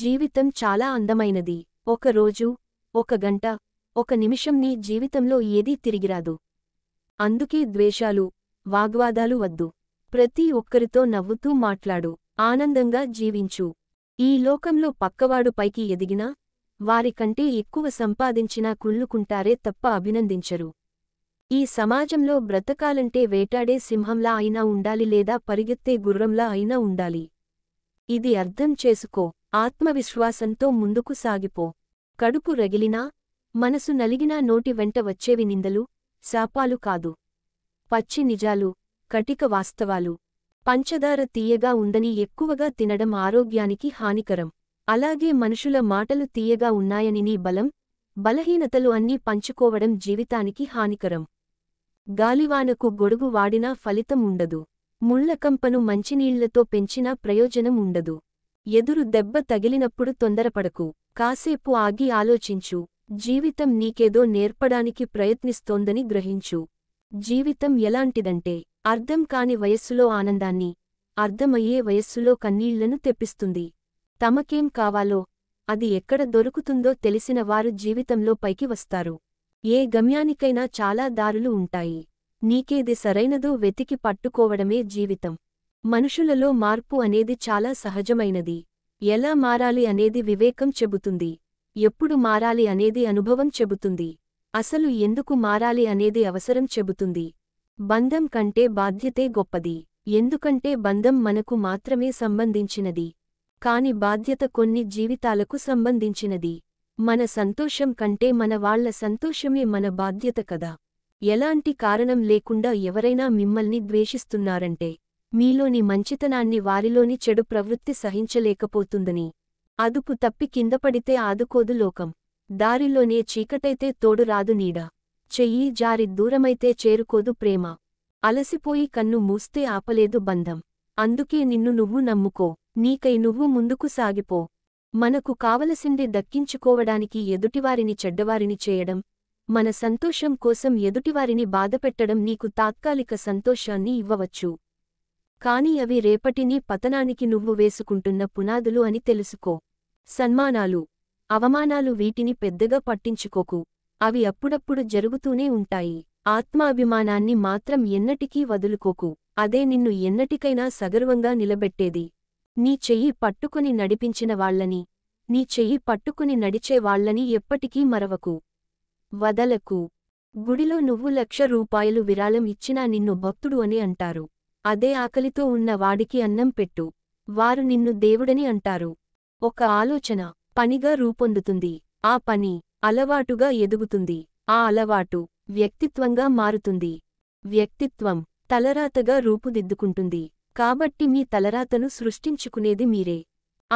జీవితం చాలా అందమైనది ఒక రోజు ఒక గంట ఒక నిమిషం నీ జీవితంలో ఏదీ తిరిగిరాదు అందుకే ద్వేషాలు వాగ్వాదాలు వద్దు ప్రతి ఒక్కరితో నవ్వుతూ మాట్లాడు ఆనందంగా జీవించు ఈ లోకంలో పక్కవాడు పైకి ఎదిగినా వారికంటే ఎక్కువ సంపాదించినా కుళ్ళుకుంటారే తప్ప అభినందించరు ఈ సమాజంలో బ్రతకాలంటే వేటాడే సింహంలా అయినా ఉండాలి లేదా పరిగెత్తే గుర్రంలా అయినా ఉండాలి ఇది అర్థం చేసుకో ఆత్మవిశ్వాసంతో ముందుకు సాగిపో కడుపు రగిలినా మనసు నలిగినా నోటి వెంట వచ్చేవి నిందలు శాపాలు కాదు పచ్చి నిజాలు కటిక వాస్తవాలు పంచదార తీయగా ఉందని ఎక్కువగా తినడం ఆరోగ్యానికి హానికరం అలాగే మనుషుల మాటలు తీయగా ఉన్నాయని నీ బలం బలహీనతలు అన్నీ పంచుకోవడం జీవితానికి హానికరం గాలివానకు గొడుగు వాడినా ఫలితం ఉండదు ముళ్లకంపను మంచినీళ్లతో పెంచినా ప్రయోజనం ఉండదు ఎదురు దెబ్బ తగిలినప్పుడు తొందరపడకు కాసేపు ఆగి ఆలోచించు జీవితం నీకేదో నేర్పడానికి ప్రయత్నిస్తోందని గ్రహించు జీవితం ఎలాంటిదంటే అర్థం కాని వయస్సులో ఆనందాన్ని అర్థమయ్యే వయస్సులో కన్నీళ్లను తెప్పిస్తుంది తమకేం కావాలో అది ఎక్కడ దొరుకుతుందో తెలిసిన వారు జీవితంలో పైకి వస్తారు ఏ గమ్యానికైనా చాలా దారులు ఉంటాయి నీకేది సరైనదో వెతికి పట్టుకోవడమే జీవితం మనుషులలో మార్పు అనేది చాలా సహజమైనది ఎలా మారాలి అనేది వివేకం చెబుతుంది ఎప్పుడు మారాలి అనేది అనుభవం చెబుతుంది అసలు ఎందుకు మారాలి అనేది అవసరం చెబుతుంది బంధం కంటే బాధ్యతే గొప్పది ఎందుకంటే బంధం మనకు మాత్రమే సంబంధించినది కాని బాధ్యత కొన్ని జీవితాలకు సంబంధించినది మన సంతోషం కంటే మన వాళ్ల సంతోషమే మన బాధ్యత కదా ఎలాంటి కారణం లేకుండా ఎవరైనా మిమ్మల్ని ద్వేషిస్తున్నారంటే మీలోని మంచితనాన్ని వారిలోని చెడు ప్రవృత్తి సహించలేకపోతుందని అదుపు తప్పి కిందపడితే ఆదుకోదు లోకం దారిలోనే చీకటైతే తోడు రాదు నీడ చెయ్యి జారి దూరమైతే చేరుకోదు ప్రేమ అలసిపోయి కన్ను మూస్తే ఆపలేదు బంధం అందుకే నిన్ను నువ్వు నమ్ముకో నీకై నువ్వు ముందుకు సాగిపో మనకు కావలసిందే దక్కించుకోవడానికి ఎదుటివారిని చెడ్డవారిని చేయడం మన సంతోషం కోసం ఎదుటివారిని బాధపెట్టడం నీకు తాత్కాలిక సంతోషాన్ని ఇవ్వవచ్చు కాని అవి రేపటినీ పతనానికి నువ్వు వేసుకుంటున్న పునాదులు అని తెలుసుకో సన్మానాలు అవమానాలు వీటిని పెద్దగా పట్టించుకోకు అవి అప్పుడప్పుడు జరుగుతూనే ఉంటాయి ఆత్మాభిమానాన్ని మాత్రం ఎన్నటికీ వదులుకోకు అదే నిన్ను ఎన్నటికైనా సగర్వంగా నిలబెట్టేది నీ చెయ్యి పట్టుకుని నడిపించిన వాళ్లని నీ చెయ్యి పట్టుకుని నడిచేవాళ్లని ఎప్పటికీ మరవకు వదలకు గుడిలో నువ్వు లక్ష రూపాయలు విరాళం ఇచ్చినా నిన్ను భక్తుడు అని అంటారు అదే ఆకలితో ఉన్న వాడికి అన్నం పెట్టు వారు నిన్ను దేవుడని అంటారు ఒక ఆలోచన పనిగా రూపొందుతుంది ఆ పని అలవాటుగా ఎదుగుతుంది ఆ అలవాటు వ్యక్తిత్వంగా మారుతుంది వ్యక్తిత్వం తలరాతగా రూపుదిద్దుకుంటుంది కాబట్టి మీ తలరాతను సృష్టించుకునేది మీరే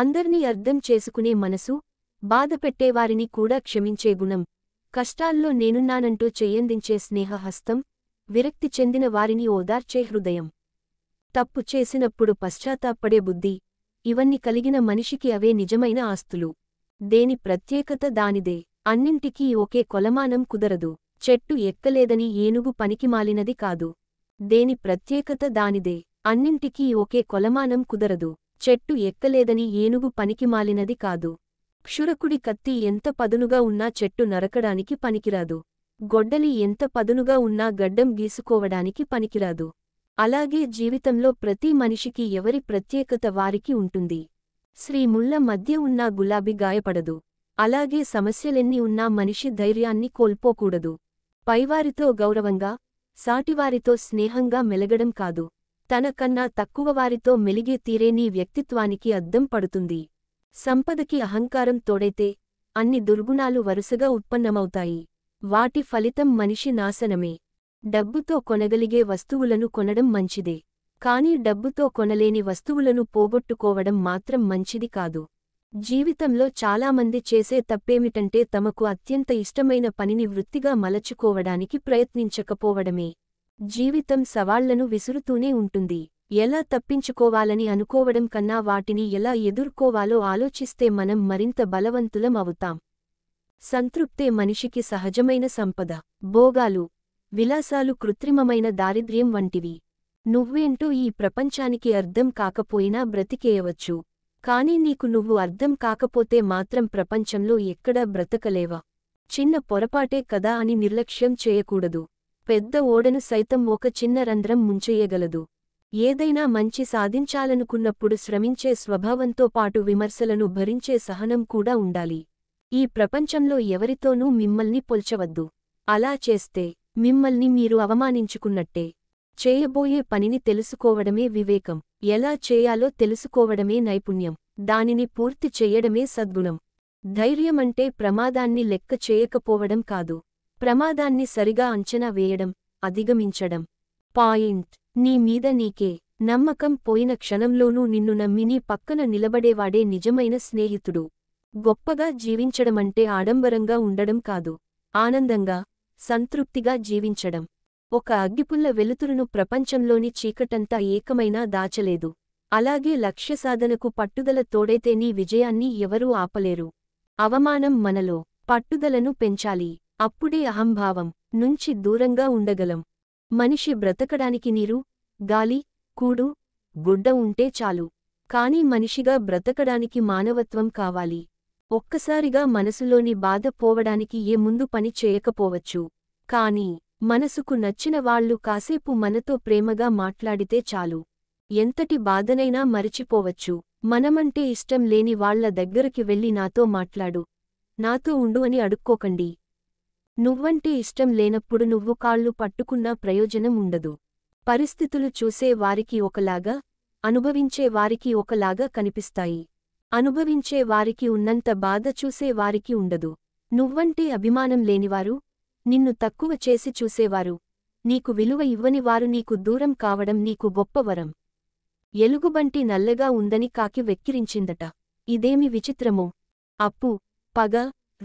అందర్నీ అర్థం చేసుకునే మనసు బాధపెట్టేవారిని కూడా క్షమించే గుణం కష్టాల్లో నేనున్నానంటూ చేయందించే స్నేహహస్తం విరక్తి చెందిన వారిని ఓదార్చే హృదయం తప్పు చేసినప్పుడు పశ్చాత్తాపడే బుద్ధి ఇవన్నీ కలిగిన మనిషికి అవే నిజమైన ఆస్తులు దేని ప్రత్యేకత దానిదే అన్నింటికీ ఒకే కొలమానం కుదరదు చెట్టు ఎక్కలేదని ఏనుగు పనికిమాలినది కాదు దేని ప్రత్యేకత దానిదే అన్నింటికీ ఒకే కొలమానం కుదరదు చెట్టు ఎక్కలేదని ఏనుగు పనికిమాలినది కాదు క్షురకుడి కత్తి ఎంత పదునుగా ఉన్నా చెట్టు నరకడానికి పనికిరాదు గొడ్డలి ఎంత పదునుగా ఉన్నా గడ్డం గీసుకోవడానికి పనికిరాదు అలాగే జీవితంలో ప్రతి మనిషికి ఎవరి ప్రత్యేకత వారికి ఉంటుంది శ్రీముళ్ల మధ్య ఉన్నా గులాబీ గాయపడదు అలాగే సమస్యలెన్ని ఉన్నా మనిషి ధైర్యాన్ని కోల్పోకూడదు పైవారితో గౌరవంగా సాటివారితో స్నేహంగా మెలగడం కాదు తనకన్నా తక్కువవారితో మెలిగే తీరేనీ వ్యక్తిత్వానికి అద్దం పడుతుంది సంపదకి అహంకారం తోడైతే అన్ని దుర్గుణాలు వరుసగా ఉత్పన్నమవుతాయి వాటి ఫలితం మనిషి నాశనమే డబ్బుతో కొనగలిగే వస్తువులను కొనడం మంచిదే కానీ డబ్బుతో కొనలేని వస్తువులను పోగొట్టుకోవడం మాత్రం మంచిది కాదు జీవితంలో చాలామంది చేసే తప్పేమిటంటే తమకు అత్యంత ఇష్టమైన పనిని వృత్తిగా మలచుకోవడానికి ప్రయత్నించకపోవడమే జీవితం సవాళ్లను విసురుతూనే ఉంటుంది ఎలా తప్పించుకోవాలని అనుకోవడం కన్నా వాటిని ఎలా ఎదుర్కోవాలో ఆలోచిస్తే మనం మరింత బలవంతులం అవుతాం సంతృప్తే మనిషికి సహజమైన సంపద భోగాలు విలాసాలు కృత్రిమమైన దారిద్ర్యం వంటివి నువ్వేంటో ఈ ప్రపంచానికి అర్థం కాకపోయినా బ్రతికేయవచ్చు కాని నీకు నువ్వు అర్థం కాకపోతే మాత్రం ప్రపంచంలో ఎక్కడా బ్రతకలేవా చిన్న పొరపాటే కదా అని నిర్లక్ష్యం చేయకూడదు పెద్ద ఓడను సైతం ఒక చిన్న రంధ్రం ముంచేయగలదు ఏదైనా మంచి సాధించాలనుకున్నప్పుడు శ్రమించే స్వభావంతో పాటు విమర్శలను భరించే సహనం కూడా ఉండాలి ఈ ప్రపంచంలో ఎవరితోనూ మిమ్మల్ని పొల్చవద్దు అలా చేస్తే మిమ్మల్ని మీరు అవమానించుకున్నట్టే చేయబోయే పనిని తెలుసుకోవడమే వివేకం ఎలా చేయాలో తెలుసుకోవడమే నైపుణ్యం దానిని పూర్తి చెయ్యడమే సద్గుణం ధైర్యమంటే ప్రమాదాన్ని లెక్క చేయకపోవడం కాదు ప్రమాదాన్ని సరిగా అంచనా వేయడం అధిగమించడం పాయింట్ నీ మీద నీకే నమ్మకం పోయిన క్షణంలోనూ నిన్ను నమ్మి నీ పక్కన నిలబడేవాడే నిజమైన స్నేహితుడు గొప్పగా జీవించడమంటే ఆడంబరంగా ఉండడం కాదు ఆనందంగా సంతృప్తిగా జీవించడం ఒక అగ్గిపుల్ల వెలుతురును ప్రపంచంలోని చీకటంతా ఏకమైనా దాచలేదు అలాగే లక్ష్యసాధనకు పట్టుదల తోడైతే నీ విజయాన్ని ఎవరూ ఆపలేరు అవమానం మనలో పట్టుదలను పెంచాలి అప్పుడే అహంభావం నుంచి దూరంగా ఉండగలం మనిషి బ్రతకడానికి నీరు గాలి కూడు గుడ్డ ఉంటే చాలు కాని మనిషిగా బ్రతకడానికి మానవత్వం కావాలి ఒక్కసారిగా మనసులోని బాధ పోవడానికి ఏ ముందు పని చేయకపోవచ్చు కాని మనసుకు నచ్చిన వాళ్లు కాసేపు మనతో ప్రేమగా మాట్లాడితే చాలు ఎంతటి బాధనైనా మరిచిపోవచ్చు మనమంటే ఇష్టం లేని వాళ్ల దగ్గరికి వెళ్లి నాతో మాట్లాడు నాతో ఉండు అని అడుక్కోకండి నువ్వంటే ఇష్టం లేనప్పుడు నువ్వు కాళ్ళు పట్టుకున్నా ప్రయోజనం ఉండదు పరిస్థితులు చూసే వారికి ఒకలాగా అనుభవించే వారికి ఒకలాగా కనిపిస్తాయి అనుభవించే వారికి ఉన్నంత బాధ చూసే వారికి ఉండదు నువ్వంటే అభిమానం లేనివారు నిన్ను తక్కువ చేసి చూసేవారు నీకు విలువ ఇవ్వని వారు నీకు దూరం కావడం నీకు గొప్ప వరం ఎలుగుబంటి నల్లగా ఉందని కాకి వెక్కిరించిందట ఇదేమి విచిత్రమో అప్పు పగ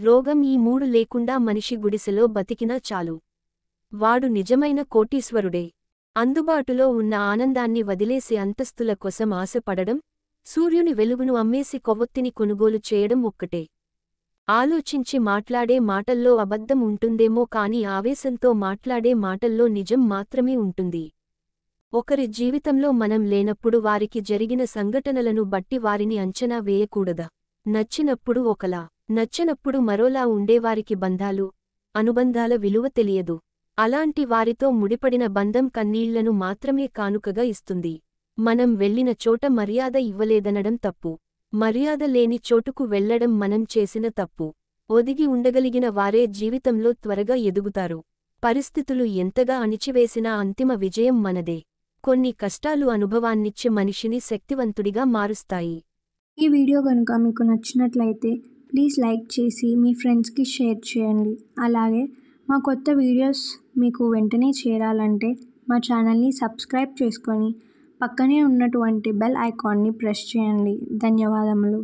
రోగం ఈ మూడు లేకుండా మనిషి గుడిసెలో బతికినా చాలు వాడు నిజమైన కోటీశ్వరుడే అందుబాటులో ఉన్న ఆనందాన్ని వదిలేసి అంతస్తుల కోసం ఆశపడడం సూర్యుని వెలుగును అమ్మేసి కొవ్వొత్తిని కొనుగోలు చేయడం ఒక్కటే ఆలోచించి మాట్లాడే మాటల్లో అబద్ధం ఉంటుందేమో కాని ఆవేశంతో మాట్లాడే మాటల్లో నిజం మాత్రమే ఉంటుంది ఒకరి జీవితంలో మనం లేనప్పుడు వారికి జరిగిన సంఘటనలను బట్టి వారిని అంచనా వేయకూడదా నచ్చినప్పుడు ఒకలా నచ్చనప్పుడు మరోలా ఉండేవారికి బంధాలు అనుబంధాల విలువ తెలియదు అలాంటి వారితో ముడిపడిన బంధం కన్నీళ్లను మాత్రమే కానుకగా ఇస్తుంది మనం వెళ్లిన చోట మర్యాద ఇవ్వలేదనడం తప్పు మర్యాద లేని చోటుకు వెళ్లడం మనం చేసిన తప్పు ఒదిగి ఉండగలిగిన వారే జీవితంలో త్వరగా ఎదుగుతారు పరిస్థితులు ఎంతగా అణిచివేసినా అంతిమ విజయం మనదే కొన్ని కష్టాలు అనుభవాన్నిచ్చే మనిషిని శక్తివంతుడిగా మారుస్తాయి ఈ వీడియో కనుక మీకు నచ్చినట్లయితే ప్లీజ్ లైక్ చేసి మీ ఫ్రెండ్స్కి షేర్ చేయండి అలాగే మా కొత్త వీడియోస్ మీకు వెంటనే చేరాలంటే మా ఛానల్ని సబ్స్క్రైబ్ చేసుకొని పక్కనే ఉన్నటువంటి బెల్ ఐకాన్ని ప్రెస్ చేయండి ధన్యవాదములు